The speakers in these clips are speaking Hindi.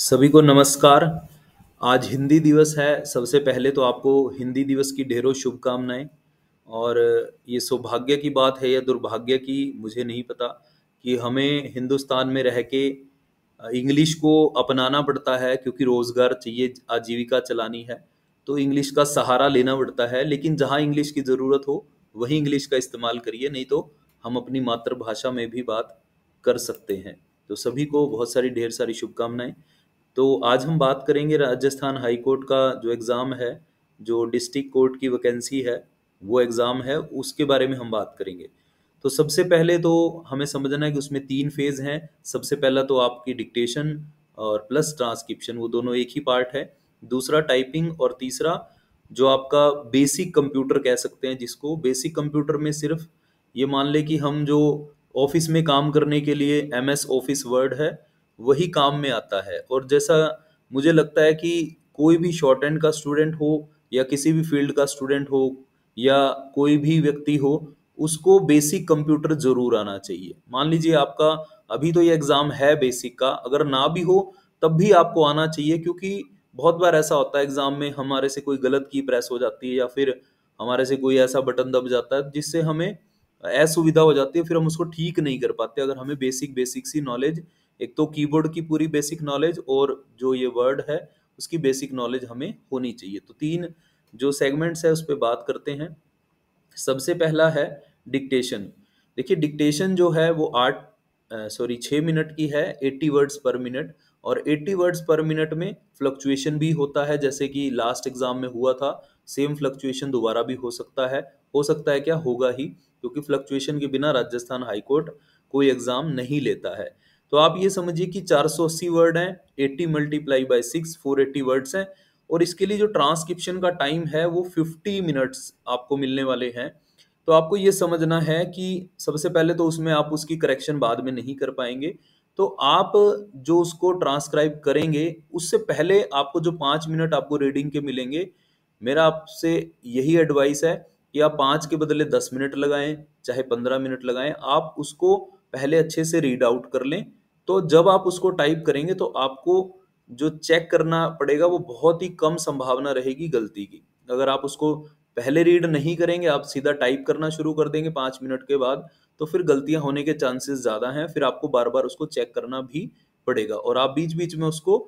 सभी को नमस्कार आज हिंदी दिवस है सबसे पहले तो आपको हिंदी दिवस की ढेरों शुभकामनाएं और ये सौभाग्य की बात है या दुर्भाग्य की मुझे नहीं पता कि हमें हिंदुस्तान में रह के इंग्लिश को अपनाना पड़ता है क्योंकि रोज़गार चाहिए आजीविका चलानी है तो इंग्लिश का सहारा लेना पड़ता है लेकिन जहाँ इंग्लिश की ज़रूरत हो वहीं इंग्लिश का इस्तेमाल करिए नहीं तो हम अपनी मातृभाषा में भी बात कर सकते हैं तो सभी को बहुत सारी ढेर सारी शुभकामनाएं तो आज हम बात करेंगे राजस्थान हाई कोर्ट का जो एग्ज़ाम है जो डिस्ट्रिक्ट कोर्ट की वैकेंसी है वो एग्ज़ाम है उसके बारे में हम बात करेंगे तो सबसे पहले तो हमें समझना है कि उसमें तीन फेज़ हैं सबसे पहला तो आपकी डिक्टेशन और प्लस ट्रांसक्रिप्शन वो दोनों एक ही पार्ट है दूसरा टाइपिंग और तीसरा जो आपका बेसिक कंप्यूटर कह सकते हैं जिसको बेसिक कंप्यूटर में सिर्फ ये मान ले कि हम जो ऑफिस में काम करने के लिए एम एस ऑफिस वर्ड है वही काम में आता है और जैसा मुझे लगता है कि कोई भी शॉर्ट एंड का स्टूडेंट हो या किसी भी फील्ड का स्टूडेंट हो या कोई भी व्यक्ति हो उसको बेसिक कंप्यूटर जरूर आना चाहिए मान लीजिए आपका अभी तो ये एग्ज़ाम है बेसिक का अगर ना भी हो तब भी आपको आना चाहिए क्योंकि बहुत बार ऐसा होता है एग्ज़ाम में हमारे से कोई गलत की प्रेस हो जाती है या फिर हमारे से कोई ऐसा बटन दब जाता है जिससे हमें असुविधा हो जाती है फिर हम उसको ठीक नहीं कर पाते अगर हमें बेसिक बेसिक सी नॉलेज एक तो कीबोर्ड की पूरी बेसिक नॉलेज और जो ये वर्ड है उसकी बेसिक नॉलेज हमें होनी चाहिए तो तीन जो सेगमेंट्स है उस पर बात करते हैं सबसे पहला है डिक्टेशन देखिए डिक्टेशन जो है वो आठ सॉरी छः मिनट की है एट्टी वर्ड्स पर मिनट और एट्टी वर्ड्स पर मिनट में फ्लक्चुएशन भी होता है जैसे कि लास्ट एग्जाम में हुआ था सेम फ्लक्चुएशन दोबारा भी हो सकता है हो सकता है क्या होगा ही क्योंकि फ्लक्चुएशन के बिना राजस्थान हाईकोर्ट कोई एग्ज़ाम नहीं लेता है तो आप ये समझिए कि 480 वर्ड हैं 80 multiply by six four words हैं और इसके लिए जो ट्रांसक्रिप्शन का टाइम है वो 50 मिनट्स आपको मिलने वाले हैं तो आपको ये समझना है कि सबसे पहले तो उसमें आप उसकी करेक्शन बाद में नहीं कर पाएंगे तो आप जो उसको ट्रांसक्राइब करेंगे उससे पहले आपको जो पाँच मिनट आपको रीडिंग के मिलेंगे मेरा आपसे यही एडवाइस है कि आप पाँच के बदले दस मिनट लगाएं चाहे पंद्रह मिनट लगाएं आप उसको पहले अच्छे से रीड आउट कर लें तो जब आप उसको टाइप करेंगे तो आपको जो चेक करना पड़ेगा वो बहुत ही कम संभावना रहेगी गलती की अगर आप उसको पहले रीड नहीं करेंगे आप सीधा टाइप करना शुरू कर देंगे पाँच मिनट के बाद तो फिर गलतियां होने के चांसेस ज़्यादा हैं फिर आपको बार बार उसको चेक करना भी पड़ेगा और आप बीच बीच में उसको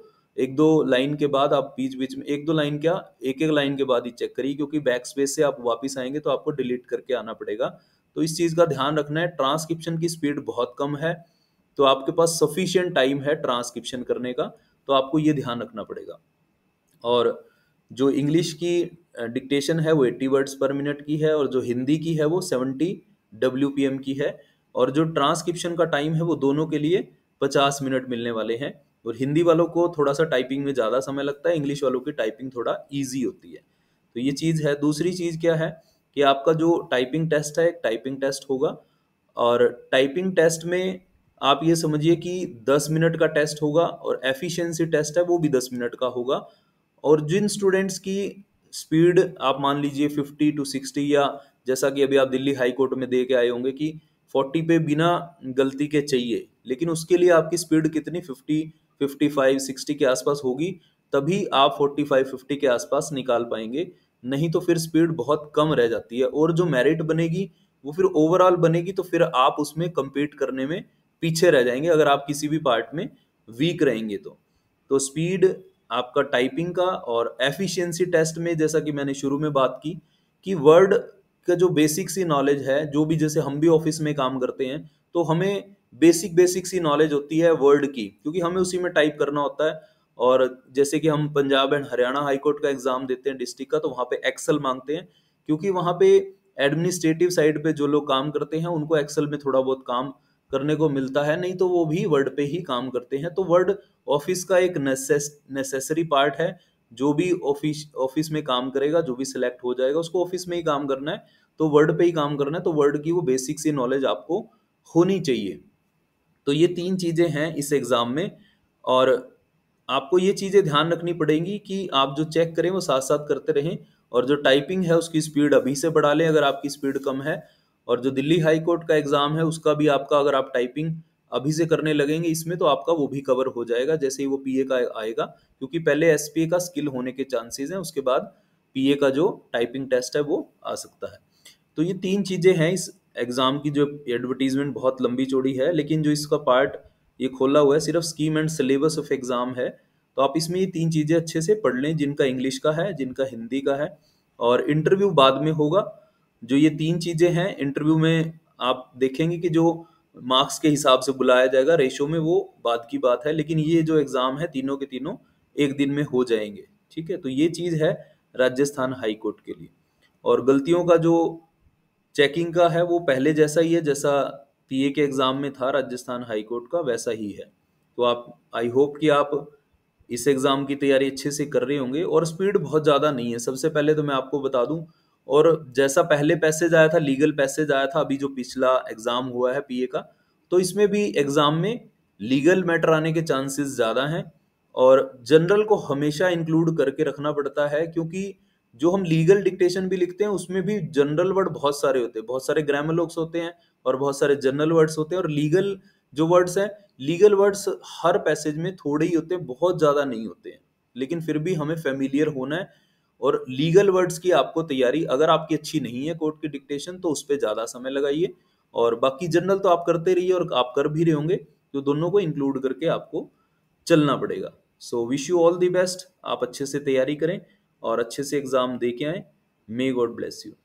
एक दो लाइन के बाद आप बीच बीच में एक दो लाइन क्या एक एक लाइन के बाद ही चेक करिए क्योंकि बैक स्पेस से आप वापस आएंगे तो आपको डिलीट करके आना पड़ेगा तो इस चीज़ का ध्यान रखना है ट्रांसक्रिप्शन की स्पीड बहुत कम है तो आपके पास सफिशियंट टाइम है ट्रांसक्रिप्शन करने का तो आपको ये ध्यान रखना पड़ेगा और जो इंग्लिश की डिक्टेशन है वो एट्टी वर्ड्स पर मिनट की है और जो हिंदी की है वो सेवेंटी डब्ल्यू की है और जो ट्रांसक्रिप्शन का टाइम है वो दोनों के लिए पचास मिनट मिलने वाले हैं और हिंदी वालों को थोड़ा सा टाइपिंग में ज़्यादा समय लगता है इंग्लिश वालों की टाइपिंग थोड़ा ईजी होती है तो ये चीज़ है दूसरी चीज़ क्या है कि आपका जो टाइपिंग टेस्ट है एक टाइपिंग टेस्ट होगा और टाइपिंग टेस्ट में आप ये समझिए कि 10 मिनट का टेस्ट होगा और एफिशिएंसी टेस्ट है वो भी 10 मिनट का होगा और जिन स्टूडेंट्स की स्पीड आप मान लीजिए 50 टू 60 या जैसा कि अभी आप दिल्ली हाई कोर्ट में दे के आए होंगे कि 40 पे बिना गलती के चाहिए लेकिन उसके लिए आपकी स्पीड कितनी 50 55 60 के आसपास होगी तभी आप 45 50 के आसपास निकाल पाएंगे नहीं तो फिर स्पीड बहुत कम रह जाती है और जो मेरिट बनेगी वो फिर ओवरऑल बनेगी तो फिर आप उसमें कम्पीट करने में पीछे रह जाएंगे अगर आप किसी भी पार्ट में वीक रहेंगे तो तो स्पीड आपका टाइपिंग का और एफिशिएंसी टेस्ट में जैसा कि मैंने शुरू में बात की कि वर्ड का जो बेसिक सी नॉलेज है जो भी जैसे हम भी ऑफिस में काम करते हैं तो हमें बेसिक बेसिक सी नॉलेज होती है वर्ड की क्योंकि हमें उसी में टाइप करना होता है और जैसे कि हम पंजाब एंड हरियाणा हाईकोर्ट का एग्जाम देते हैं डिस्ट्रिक्ट का तो वहाँ पे एक्सेल मांगते हैं क्योंकि वहाँ पे एडमिनिस्ट्रेटिव साइड पे जो लोग काम करते हैं उनको एक्सेल में थोड़ा बहुत काम करने को मिलता है नहीं तो वो भी वर्ड पे ही काम करते हैं तो वर्ड ऑफिस का एक नेसेसरी पार्ट है जो भी ऑफिस ऑफिस में काम करेगा जो भी सिलेक्ट हो जाएगा उसको ऑफिस में ही काम करना है तो वर्ड पे ही काम करना है तो वर्ड की वो बेसिक सी नॉलेज आपको होनी चाहिए तो ये तीन चीज़ें हैं इस एग्ज़ाम में और आपको ये चीज़ें ध्यान रखनी पड़ेंगी कि आप जो चेक करें वो साथ साथ करते रहें और जो टाइपिंग है उसकी स्पीड अभी से बढ़ा लें अगर आपकी स्पीड कम है और जो दिल्ली हाई कोर्ट का एग्ज़ाम है उसका भी आपका अगर आप टाइपिंग अभी से करने लगेंगे इसमें तो आपका वो भी कवर हो जाएगा जैसे ही वो पीए का आएगा क्योंकि पहले एस का स्किल होने के चांसेस हैं उसके बाद पीए का जो टाइपिंग टेस्ट है वो आ सकता है तो ये तीन चीज़ें हैं इस एग्ज़ाम की जो एडवर्टीजमेंट बहुत लंबी चौड़ी है लेकिन जो इसका पार्ट ये खोला हुआ है सिर्फ scheme and syllabus of exam है तो आप इसमें ये तीन चीज़ें अच्छे से पढ़ लें जिनका इंग्लिश का है जिनका हिंदी का है और इंटरव्यू बाद में होगा जो ये तीन चीजें हैं इंटरव्यू में आप देखेंगे कि जो मार्क्स के हिसाब से बुलाया जाएगा रेशो में वो बात की बात है लेकिन ये जो एग्जाम है तीनों के तीनों एक दिन में हो जाएंगे ठीक है तो ये चीज है राजस्थान हाई कोर्ट के लिए और गलतियों का जो चेकिंग का है वो पहले जैसा ही है जैसा पीए के एग्जाम में था राजस्थान हाई कोर्ट का वैसा ही है तो आप आई होप कि आप इस एग्जाम की तैयारी अच्छे से कर रहे होंगे और स्पीड बहुत ज्यादा नहीं है सबसे पहले तो मैं आपको बता दूं और जैसा पहले पैसेज आया था लीगल पैसेज आया था अभी जो पिछला एग्जाम हुआ है पीए का तो इसमें भी एग्जाम में लीगल मैटर आने के चांसेस ज़्यादा हैं और जनरल को हमेशा इंक्लूड करके रखना पड़ता है क्योंकि जो हम लीगल डिक्टेशन भी लिखते हैं उसमें भी जनरल वर्ड बहुत सारे होते हैं बहुत सारे लोग्स होते हैं और बहुत सारे जनरल वर्ड्स होते हैं और लीगल जो वर्ड्स हैं लीगल वर्ड्स हर पैसेज में थोड़े ही होते हैं बहुत ज़्यादा नहीं होते हैं लेकिन फिर भी हमें फेमिलियर होना है और लीगल वर्ड्स की आपको तैयारी अगर आपकी अच्छी नहीं है कोर्ट की डिक्टेशन तो उस पर ज़्यादा समय लगाइए और बाकी जनरल तो आप करते रहिए और आप कर भी रहे होंगे तो दोनों को इंक्लूड करके आपको चलना पड़ेगा so wish you all the best आप अच्छे से तैयारी करें और अच्छे से एग्ज़ाम दे के आएँ मे गॉड ब्लेस यू